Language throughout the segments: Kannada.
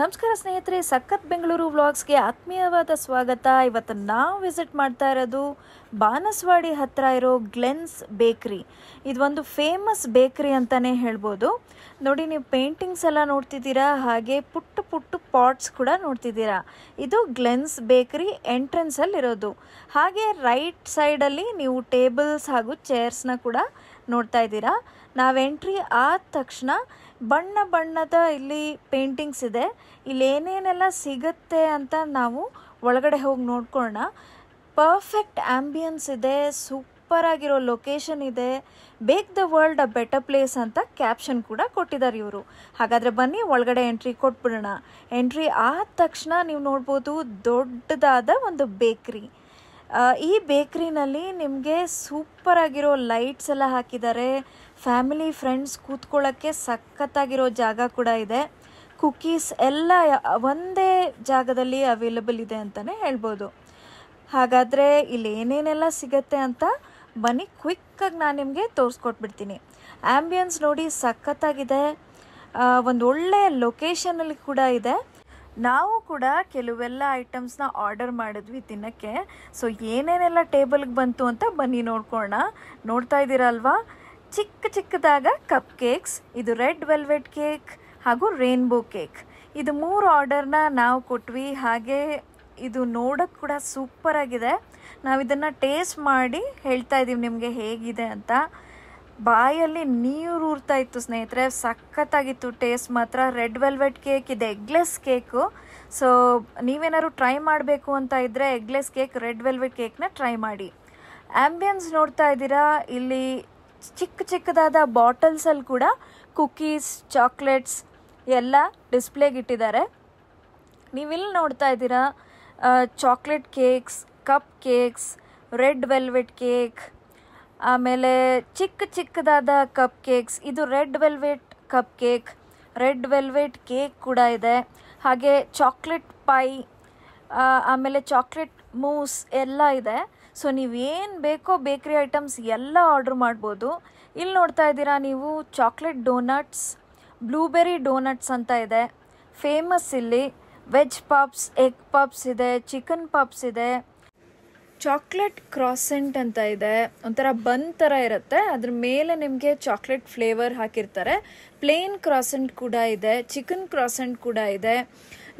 ನಮಸ್ಕಾರ ಸ್ನೇಹಿತರೆ ಸಖತ್ ಬೆಂಗಳೂರು ವ್ಲಾಗ್ಸ್ಗೆ ಆತ್ಮೀಯವಾದ ಸ್ವಾಗತ ಇವತ್ತು ನಾವು ವಿಸಿಟ್ ಮಾಡ್ತಾ ಇರೋದು ಬಾನಸ್ವಾಡಿ ಹತ್ತಿರ ಇರೋ ಗ್ಲೆನ್ಸ್ ಬೇಕ್ರಿ ಇದೊಂದು ಫೇಮಸ್ ಬೇಕ್ರಿ ಅಂತಲೇ ಹೇಳ್ಬೋದು ನೋಡಿ ನೀವು ಪೇಂಟಿಂಗ್ಸ್ ಎಲ್ಲ ನೋಡ್ತಿದ್ದೀರಾ ಹಾಗೆ ಪುಟ್ಟ ಪುಟ್ಟ ಪಾಟ್ಸ್ ಕೂಡ ನೋಡ್ತಿದ್ದೀರಾ ಇದು ಗ್ಲೆನ್ಸ್ ಬೇಕ್ರಿ ಇರೋದು ಹಾಗೆ ರೈಟ್ ಸೈಡಲ್ಲಿ ನೀವು ಟೇಬಲ್ಸ್ ಹಾಗೂ ಚೇರ್ಸ್ನ ಕೂಡ ನೋಡ್ತಾ ಇದ್ದೀರಾ ನಾವು ಎಂಟ್ರಿ ಆದ ತಕ್ಷಣ ಬಣ್ಣ ಬಣ್ಣದ ಇಲ್ಲಿ ಪೇಂಟಿಂಗ್ಸ್ ಇದೆ ಇಲ್ಲಿ ಏನೇನೆಲ್ಲ ಸಿಗುತ್ತೆ ಅಂತ ನಾವು ಒಳಗಡೆ ಹೋಗಿ ನೋಡ್ಕೊಳ್ಳೋಣ ಪರ್ಫೆಕ್ಟ್ ಆ್ಯಂಬಿಯನ್ಸ್ ಇದೆ ಸೂಪರ್ ಆಗಿರೋ ಲೊಕೇಶನ್ ಇದೆ bake the world a better place ಅಂತ ಕ್ಯಾಪ್ಷನ್ ಕೂಡ ಕೊಟ್ಟಿದ್ದಾರೆ ಇವರು ಹಾಗಾದರೆ ಬನ್ನಿ ಒಳಗಡೆ ಎಂಟ್ರಿ ಕೊಟ್ಬಿಡೋಣ ಎಂಟ್ರಿ ಆದ ತಕ್ಷಣ ನೀವು ನೋಡ್ಬೋದು ದೊಡ್ಡದಾದ ಒಂದು ಬೇಕ್ರಿ ಈ ಬೇಕ್ರಿನಲ್ಲಿ ನಿಮಗೆ ಸೂಪರ್ ಆಗಿರೋ ಲೈಟ್ಸ್ ಎಲ್ಲ ಹಾಕಿದ್ದಾರೆ ಫ್ಯಾಮಿಲಿ ಫ್ರೆಂಡ್ಸ್ ಕೂತ್ಕೊಳ್ಳೋಕ್ಕೆ ಸಖತ್ತಾಗಿರೋ ಜಾಗ ಕೂಡ ಇದೆ ಕುಕ್ಕೀಸ್ ಎಲ್ಲ ಒಂದೇ ಜಾಗದಲ್ಲಿ ಅವೈಲಬಲ್ ಇದೆ ಅಂತಲೇ ಹೇಳ್ಬೋದು ಹಾಗಾದರೆ ಇಲ್ಲಿ ಏನೇನೆಲ್ಲ ಸಿಗತ್ತೆ ಅಂತ ಬನ್ನಿ ಕ್ವಿಕ್ಕಾಗಿ ನಾನು ನಿಮಗೆ ತೋರಿಸ್ಕೊಟ್ಬಿಡ್ತೀನಿ ಆ್ಯಂಬಿಯನ್ಸ್ ನೋಡಿ ಸಖತ್ತಾಗಿದೆ ಒಂದು ಒಳ್ಳೆಯ ಲೊಕೇಶನಲ್ಲಿ ಕೂಡ ಇದೆ ನಾವು ಕೂಡ ಕೆಲವೆಲ್ಲ ಐಟಮ್ಸ್ನ ಆರ್ಡರ್ ಮಾಡಿದ್ವಿ ತಿನ್ನೋಕ್ಕೆ ಸೊ ಏನೇನೆಲ್ಲ ಟೇಬಲ್ಗೆ ಬಂತು ಅಂತ ಬನ್ನಿ ನೋಡ್ಕೊಳ್ಳೋಣ ನೋಡ್ತಾ ಇದ್ದೀರಲ್ವಾ ಚಿಕ್ಕ ಚಿಕ್ಕದಾಗ ಕಪ್ ಕೇಕ್ಸ್ ಇದು ರೆಡ್ ವೆಲ್ವೆಟ್ ಕೇಕ್ ಹಾಗೂ ರೇನ್ಬೋ ಕೇಕ್ ಇದು ಮೂರು ಆರ್ಡರ್ನ ನಾವು ಕೊಟ್ವಿ ಹಾಗೆ ಇದು ನೋಡೋಕ್ಕೆ ಕೂಡ ಸೂಪರಾಗಿದೆ ನಾವು ಇದನ್ನು ಟೇಸ್ಟ್ ಮಾಡಿ ಹೇಳ್ತಾ ಇದ್ದೀವಿ ನಿಮಗೆ ಹೇಗಿದೆ ಅಂತ ಬಾಯಲ್ಲಿ ನೀರು ಊರ್ತಾ ಇತ್ತು ಸ್ನೇಹಿತರೆ ಸಖತ್ತಾಗಿತ್ತು ಟೇಸ್ಟ್ ಮಾತ್ರ ರೆಡ್ ವೆಲ್ವೆಟ್ ಕೇಕ್ ಇದೆ ಎಗ್ಲೆಸ್ ಕೇಕು ಸೊ ನೀವೇನಾದ್ರು ಟ್ರೈ ಮಾಡಬೇಕು ಅಂತ ಇದ್ದರೆ ಎಗ್ಲೆಸ್ ಕೇಕ್ ರೆಡ್ ವೆಲ್ವೆಟ್ ಕೇಕ್ನ ಟ್ರೈ ಮಾಡಿ ಆ್ಯಂಬಿಯನ್ಸ್ ನೋಡ್ತಾ ಇದ್ದೀರಾ ಇಲ್ಲಿ ಚಿಕ್ಕ ಚಿಕ್ಕದಾದ ಬಾಟಲ್ಸಲ್ಲಿ ಕೂಡ ಕುಕೀಸ್ ಚಾಕ್ಲೇಟ್ಸ್ ಎಲ್ಲ ಡಿಸ್ಪ್ಲೇಗೆ ಇಟ್ಟಿದ್ದಾರೆ ನೀವಿಲ್ಲಿ ನೋಡ್ತಾ ಇದ್ದೀರಾ chocolate cakes cup cakes red velvet cake ಆಮೇಲೆ ಚಿಕ್ಕ ಚಿಕ್ಕದಾದ ಕಪ್ ಕೇಕ್ಸ್ ಇದು red velvet cup cake red velvet cake ಕೂಡ ಇದೆ ಹಾಗೆ ಚಾಕ್ಲೇಟ್ ಪೈ ಆಮೇಲೆ ಚಾಕ್ಲೇಟ್ ಮೂಸ್ ಎಲ್ಲ ಇದೆ ಸೊ ನೀವೇನು ಬೇಕೋ ಬೇಕ್ರಿ ಐಟಮ್ಸ್ ಎಲ್ಲ ಆರ್ಡ್ರ್ ಮಾಡ್ಬೋದು ಇಲ್ಲಿ ನೋಡ್ತಾ ಇದ್ದೀರಾ ನೀವು ಚಾಕ್ಲೇಟ್ ಡೋನಟ್ಸ್ ಬ್ಲೂಬೆರಿ ಡೋನಟ್ಸ್ ಅಂತ ಇದೆ ಫೇಮಸ್ ಇಲ್ಲಿ ವೆಜ್ ಪಪ್ಸ್ ಎಗ್ ಪಪ್ಸ್ ಇದೆ ಚಿಕನ್ ಪಪ್ಸ್ ಇದೆ ಚಾಕ್ಲೇಟ್ ಕ್ರಾಸೆಂಟ್ ಅಂತ ಇದೆ ಒಂಥರ ಬನ್ ಥರ ಇರುತ್ತೆ ಅದ್ರ ಮೇಲೆ ನಿಮಗೆ ಚಾಕ್ಲೇಟ್ ಫ್ಲೇವರ್ ಹಾಕಿರ್ತಾರೆ ಪ್ಲೇನ್ ಕ್ರಾಸೆಂಟ್ ಕೂಡ ಇದೆ ಚಿಕನ್ ಕ್ರಾಸೆಂಟ್ ಕೂಡ ಇದೆ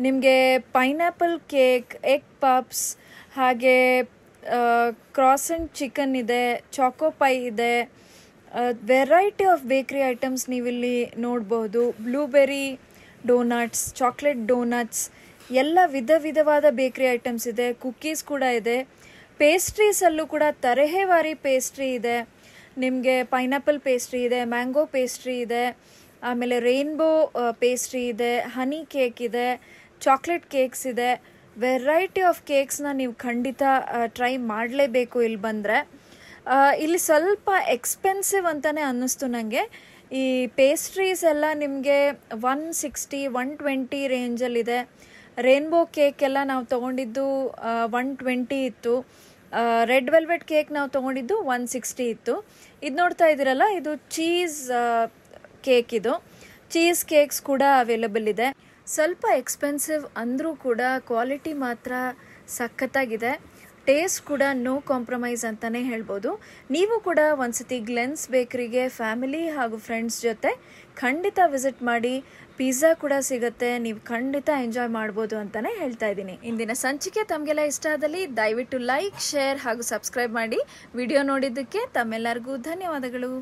ನಿಮಗೆ ಪೈನಾಪಲ್ ಕೇಕ್ ಎಗ್ ಪಪ್ಸ್ ಹಾಗೆ ಕ್ರಾಸೆಂಟ್ ಚಿಕನ್ ಇದೆ ಚಾಕೋ ಪೈ ಇದೆ ವೆರೈಟಿ ಆಫ್ ಬೇಕ್ರಿ ಐಟಮ್ಸ್ ನೀವಿಲ್ಲಿ ನೋಡ್ಬೋದು ಬ್ಲೂಬೆರಿ ಡೋನಟ್ಸ್ ಚಾಕ್ಲೇಟ್ ಡೋನಟ್ಸ್ ಎಲ್ಲ ವಿಧ ವಿಧವಾದ ಬೇಕ್ರಿ ಐಟಮ್ಸ್ ಇದೆ ಕುಕ್ಕೀಸ್ ಕೂಡ ಇದೆ ಪೇಸ್ಟ್ರೀಸಲ್ಲೂ ಕೂಡ ತರಹೇವಾರಿ ಪೇಸ್ಟ್ರಿ ಇದೆ ನಿಮಗೆ ಪೈನಾಪಲ್ ಪೇಸ್ಟ್ರಿ ಇದೆ ಮ್ಯಾಂಗೋ ಪೇಸ್ಟ್ರಿ ಇದೆ ಆಮೇಲೆ ರೈನ್ಬೋ ಪೇಸ್ಟ್ರಿ ಇದೆ ಹನಿ ಕೇಕ್ ಇದೆ ಚಾಕ್ಲೇಟ್ ಕೇಕ್ಸ್ ಇದೆ ವೆರೈಟಿ ಆಫ್ ಕೇಕ್ಸ್ನ ನೀವು ಖಂಡಿತ ಟ್ರೈ ಮಾಡಲೇಬೇಕು ಇಲ್ಲಿ ಬಂದರೆ ಇಲ್ಲಿ ಸ್ವಲ್ಪ ಎಕ್ಸ್ಪೆನ್ಸಿವ್ ಅಂತಲೇ ಅನ್ನಿಸ್ತು ನನಗೆ ಈ ಪೇಸ್ಟ್ರೀಸ್ ಎಲ್ಲ ನಿಮಗೆ ಒನ್ ಸಿಕ್ಸ್ಟಿ ಒನ್ ಟ್ವೆಂಟಿ ರೇಂಜಲ್ಲಿದೆ ರೇನ್ಬೋ ಕೇಕ್ ಎಲ್ಲ ನಾವು ತೊಗೊಂಡಿದ್ದು ಒನ್ ಟ್ವೆಂಟಿ ಇತ್ತು ರೆಡ್ ವೆಲ್ವೆಟ್ ಕೇಕ್ ನಾವು ತೊಗೊಂಡಿದ್ದು ಒನ್ ಸಿಕ್ಸ್ಟಿ ಇತ್ತು ಇದು ನೋಡ್ತಾ ಇದ್ದೀರಲ್ಲ ಇದು ಚೀಸ್ ಕೇಕ್ ಇದು ಚೀಸ್ ಕೇಕ್ಸ್ ಕೂಡ ಅವೈಲೇಬಲ್ ಇದೆ ಸ್ವಲ್ಪ ಎಕ್ಸ್ಪೆನ್ಸಿವ್ ಅಂದರೂ ಕೂಡ ಕ್ವಾಲಿಟಿ ಮಾತ್ರ ಸಖತ್ತಾಗಿದೆ ಟೇಸ್ಟ್ ಕೂಡ ನೋ ಕಾಂಪ್ರಮೈಸ್ ಅಂತಲೇ ಹೇಳ್ಬೋದು ನೀವು ಕೂಡ ಒಂದ್ಸತಿ ಗ್ಲೆನ್ಸ್ ಬೇಕ್ರಿಗೆ ಫ್ಯಾಮಿಲಿ ಹಾಗೂ ಫ್ರೆಂಡ್ಸ್ ಜೊತೆ ಖಂಡಿತ ವಿಸಿಟ್ ಮಾಡಿ ಪಿಜ್ಜಾ ಕೂಡ ಸಿಗುತ್ತೆ ನೀವು ಖಂಡಿತ ಎಂಜಾಯ್ ಮಾಡ್ಬೋದು ಅಂತಲೇ ಹೇಳ್ತಾ ಇದ್ದೀನಿ ಇಂದಿನ ಸಂಚಿಕೆ ತಮಗೆಲ್ಲ ಇಷ್ಟ ಆದಲ್ಲಿ ದಯವಿಟ್ಟು ಲೈಕ್ ಶೇರ್ ಹಾಗೂ ಸಬ್ಸ್ಕ್ರೈಬ್ ಮಾಡಿ ವಿಡಿಯೋ ನೋಡಿದ್ದಕ್ಕೆ ತಮ್ಮೆಲ್ಲರಿಗೂ ಧನ್ಯವಾದಗಳು